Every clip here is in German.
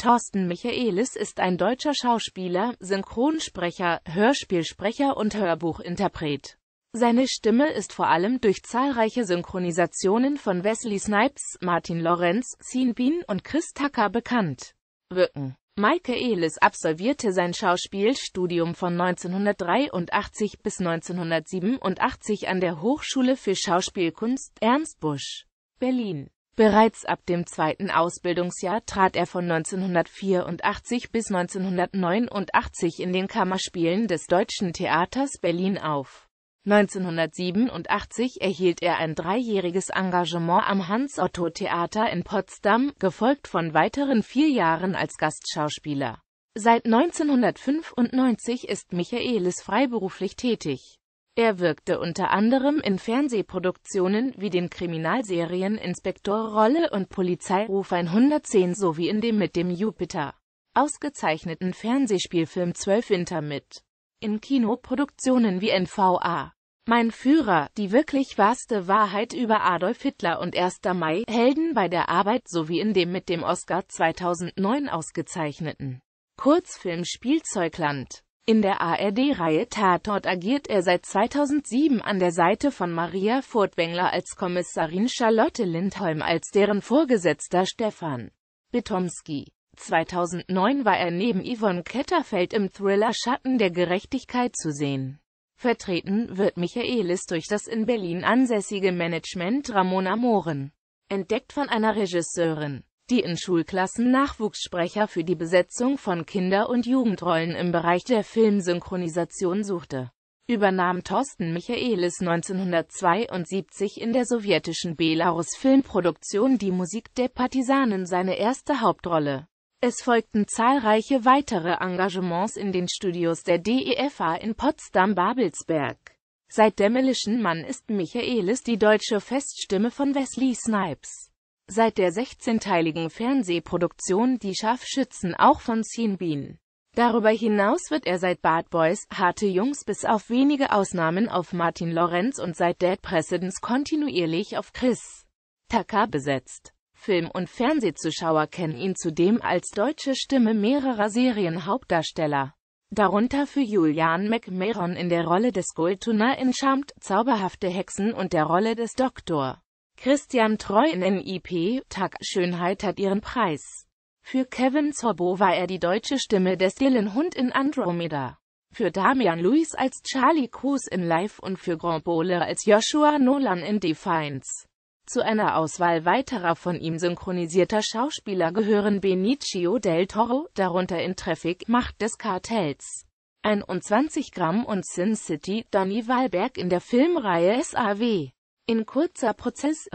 Thorsten Michaelis ist ein deutscher Schauspieler, Synchronsprecher, Hörspielsprecher und Hörbuchinterpret. Seine Stimme ist vor allem durch zahlreiche Synchronisationen von Wesley Snipes, Martin Lorenz, Sean Bean und Chris Tucker bekannt. Wirken Maike Elis absolvierte sein Schauspielstudium von 1983 bis 1987 an der Hochschule für Schauspielkunst Ernst Busch, Berlin. Bereits ab dem zweiten Ausbildungsjahr trat er von 1984 bis 1989 in den Kammerspielen des Deutschen Theaters Berlin auf. 1987 erhielt er ein dreijähriges Engagement am Hans-Otto-Theater in Potsdam, gefolgt von weiteren vier Jahren als Gastschauspieler. Seit 1995 ist Michaelis freiberuflich tätig. Er wirkte unter anderem in Fernsehproduktionen wie den Kriminalserien Inspektor Rolle und Polizeiruf 110 sowie in dem mit dem Jupiter ausgezeichneten Fernsehspielfilm 12 Winter mit. In Kinoproduktionen wie NVA, Mein Führer, die wirklich wahrste Wahrheit über Adolf Hitler und 1. Mai, Helden bei der Arbeit sowie in dem mit dem Oscar 2009 ausgezeichneten Kurzfilm Spielzeugland. In der ARD-Reihe Tatort agiert er seit 2007 an der Seite von Maria Furtwängler als Kommissarin Charlotte Lindholm als deren Vorgesetzter Stefan Bitomski. 2009 war er neben Yvonne Ketterfeld im Thriller Schatten der Gerechtigkeit zu sehen. Vertreten wird Michaelis durch das in Berlin ansässige Management Ramona Mohren, entdeckt von einer Regisseurin die in Schulklassen Nachwuchssprecher für die Besetzung von Kinder- und Jugendrollen im Bereich der Filmsynchronisation suchte, übernahm Thorsten Michaelis 1972 in der sowjetischen Belarus-Filmproduktion Die Musik der Partisanen seine erste Hauptrolle. Es folgten zahlreiche weitere Engagements in den Studios der DEFA in Potsdam-Babelsberg. Seit Demolition Mann ist Michaelis die deutsche Feststimme von Wesley Snipes. Seit der 16-teiligen Fernsehproduktion Die Scharfschützen auch von Sean Bean. Darüber hinaus wird er seit Bad Boys, Harte Jungs bis auf wenige Ausnahmen auf Martin Lorenz und seit Dead Presidents kontinuierlich auf Chris Tucker besetzt. Film- und Fernsehzuschauer kennen ihn zudem als deutsche Stimme mehrerer Serienhauptdarsteller darunter für Julian McMahon in der Rolle des Gultuner in Charmed, Zauberhafte Hexen und der Rolle des Doktor Christian Treu in IP, Tag, Schönheit hat ihren Preis. Für Kevin Sorbo war er die deutsche Stimme des Dylan Hund in Andromeda. Für Damian Lewis als Charlie Cruz in Life und für Grand Bowler als Joshua Nolan in Defiance. Zu einer Auswahl weiterer von ihm synchronisierter Schauspieler gehören Benicio del Toro, darunter in Traffic, Macht des Kartells, 21 Gramm und Sin City, Donny Wahlberg in der Filmreihe SAW. In kurzer Prozess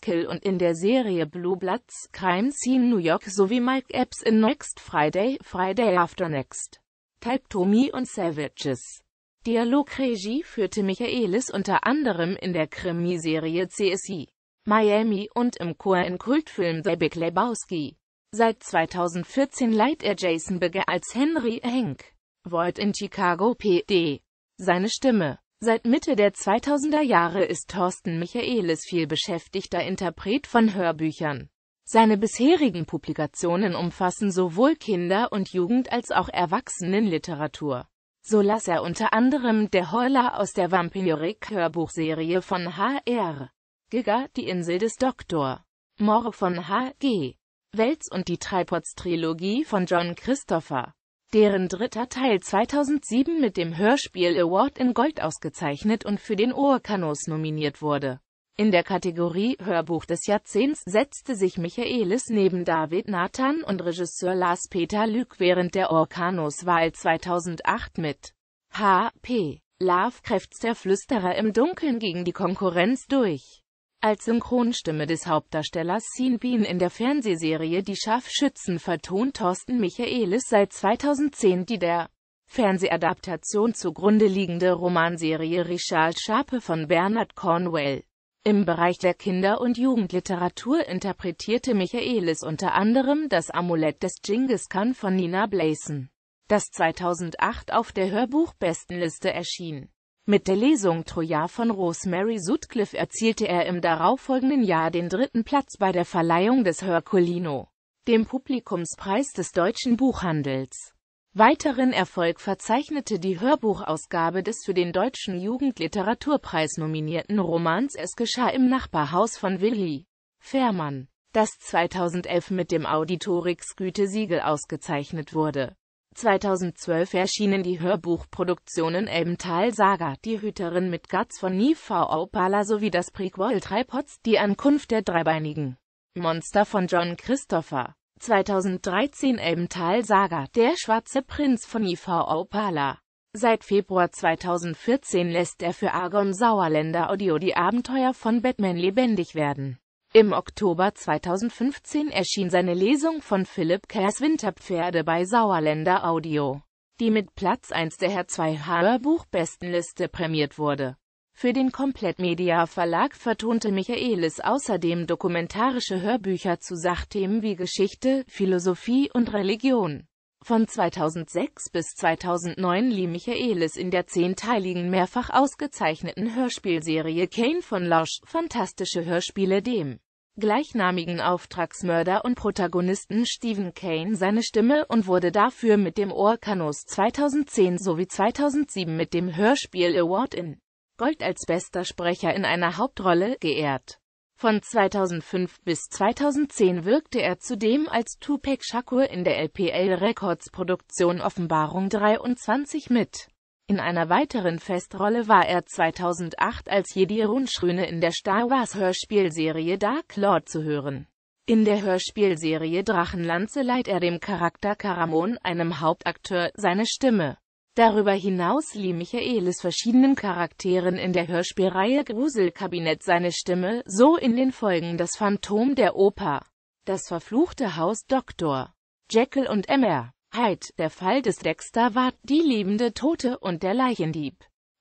Kill und in der Serie Blue Bloods Crime Scene New York sowie Mike Epps in Next Friday, Friday After Next. Type Tommy und Savages. Dialogregie führte Michaelis unter anderem in der Krimiserie CSI Miami und im Chor in Kultfilm The Big Lebowski. Seit 2014 leiht er Jason Begge als Henry Hank Void in Chicago PD. Seine Stimme Seit Mitte der 2000er Jahre ist Thorsten Michaelis viel beschäftigter Interpret von Hörbüchern. Seine bisherigen Publikationen umfassen sowohl Kinder- und Jugend- als auch Erwachsenenliteratur. So las er unter anderem Der Heuler aus der Vampirik-Hörbuchserie von H.R. Giga, Die Insel des Doktor. Mor von H.G. Welz und die Tripods-Trilogie von John Christopher deren dritter Teil 2007 mit dem Hörspiel Award in Gold ausgezeichnet und für den Ohrkanos nominiert wurde. In der Kategorie Hörbuch des Jahrzehnts setzte sich Michaelis neben David Nathan und Regisseur Lars-Peter Lüg während der Orkanos-Wahl 2008 mit H.P. Lovecrafts Der Flüsterer im Dunkeln gegen die Konkurrenz durch. Als Synchronstimme des Hauptdarstellers Sean Bean in der Fernsehserie Die Scharfschützen vertont Thorsten Michaelis seit 2010 die der Fernsehadaptation zugrunde liegende Romanserie Richard Schape von Bernard Cornwell. Im Bereich der Kinder- und Jugendliteratur interpretierte Michaelis unter anderem das Amulett des Genghis Khan von Nina Blayson, das 2008 auf der Hörbuchbestenliste erschien. Mit der Lesung Troja von Rosemary Sutcliffe erzielte er im darauffolgenden Jahr den dritten Platz bei der Verleihung des Herculino, dem Publikumspreis des deutschen Buchhandels. Weiteren Erfolg verzeichnete die Hörbuchausgabe des für den Deutschen Jugendliteraturpreis nominierten Romans Es geschah im Nachbarhaus von Willi Fährmann, das 2011 mit dem Auditorix-Gütesiegel ausgezeichnet wurde. 2012 erschienen die Hörbuchproduktionen Elbental Saga, Die Hüterin mit Guts von Nifau Opala sowie das Prequel Tripods, Die Ankunft der dreibeinigen Monster von John Christopher. 2013 Elbental Saga, Der schwarze Prinz von Nifau Opala. Seit Februar 2014 lässt er für Argon Sauerländer Audio die Abenteuer von Batman lebendig werden. Im Oktober 2015 erschien seine Lesung von Philipp Kers Winterpferde bei Sauerländer Audio, die mit Platz 1 der Herr 2 Hörbuchbestenliste prämiert wurde. Für den Komplettmedia Verlag vertonte Michaelis außerdem dokumentarische Hörbücher zu Sachthemen wie Geschichte, Philosophie und Religion. Von 2006 bis 2009 lieh Michaelis in der zehnteiligen mehrfach ausgezeichneten Hörspielserie Kane von Lausch fantastische Hörspiele dem gleichnamigen Auftragsmörder und Protagonisten Stephen Kane seine Stimme und wurde dafür mit dem Orcanos 2010 sowie 2007 mit dem Hörspiel Award in Gold als bester Sprecher in einer Hauptrolle geehrt. Von 2005 bis 2010 wirkte er zudem als Tupac Shakur in der LPL Records Produktion Offenbarung 23 mit in einer weiteren Festrolle war er 2008 als Jedi Rundschröne in der Star Wars Hörspielserie Dark Lord zu hören. In der Hörspielserie Drachenlanze leiht er dem Charakter Karamon, einem Hauptakteur, seine Stimme. Darüber hinaus lieh Michaelis verschiedenen Charakteren in der Hörspielreihe Gruselkabinett seine Stimme, so in den Folgen Das Phantom der Oper, Das verfluchte Haus Dr. Jekyll und Emmer. Heid, halt, der Fall des Dexter war, die lebende Tote und der Leichendieb.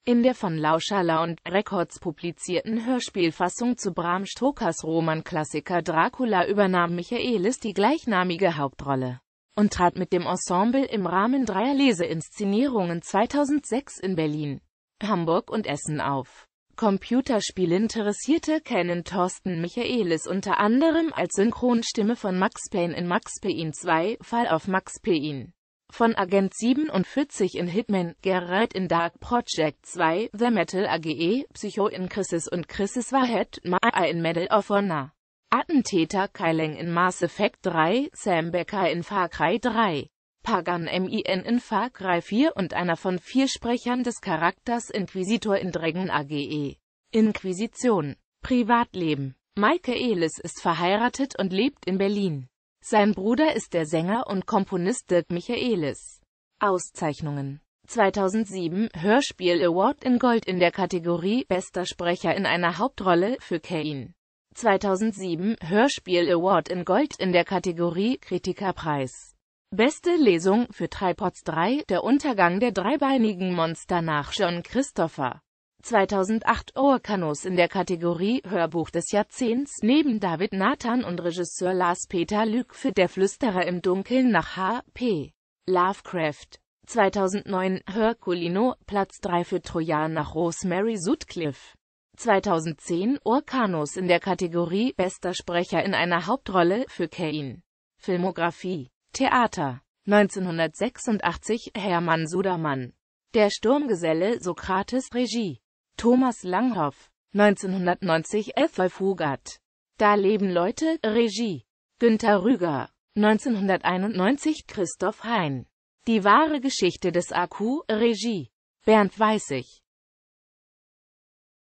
In der von Lauschala und Records publizierten Hörspielfassung zu Bram Stokers Romanklassiker Dracula übernahm Michaelis die gleichnamige Hauptrolle und trat mit dem Ensemble im Rahmen dreier Leseinszenierungen 2006 in Berlin, Hamburg und Essen auf. Computerspielinteressierte kennen Thorsten Michaelis unter anderem als Synchronstimme von Max Payne in Max Payne 2, Fall auf Max Payne, von Agent 47 in Hitman, Geralt in Dark Project 2, The Metal AGE, Psycho in Crisis und Crisis Wahrheit, Maa in Medal of Honor, Attentäter Kyleng in Mass Effect 3, Sam Becker in Far Cry 3. Pagan MIN in Far Cry 4 und einer von vier Sprechern des Charakters Inquisitor in Dragon AGE. Inquisition. Privatleben. Michaelis ist verheiratet und lebt in Berlin. Sein Bruder ist der Sänger und Komponist Dirk Michaelis. Auszeichnungen 2007 Hörspiel Award in Gold in der Kategorie Bester Sprecher in einer Hauptrolle für Kane. 2007 Hörspiel Award in Gold in der Kategorie Kritikerpreis. Beste Lesung für Tripods 3, der Untergang der dreibeinigen Monster nach John Christopher. 2008 Orcanos in der Kategorie Hörbuch des Jahrzehnts neben David Nathan und Regisseur Lars-Peter Lüg für Der Flüsterer im Dunkeln nach H.P. Lovecraft. 2009 Herculino, Platz 3 für Trojan nach Rosemary Sutcliffe. 2010 Orcanos in der Kategorie Bester Sprecher in einer Hauptrolle für Kane. Filmografie Theater 1986 Hermann Sudermann. Der Sturmgeselle Sokrates Regie. Thomas Langhoff 1990 F. Fugard. Da leben Leute Regie. Günter Rüger 1991 Christoph Hein. Die wahre Geschichte des AQ Regie. Bernd Weißig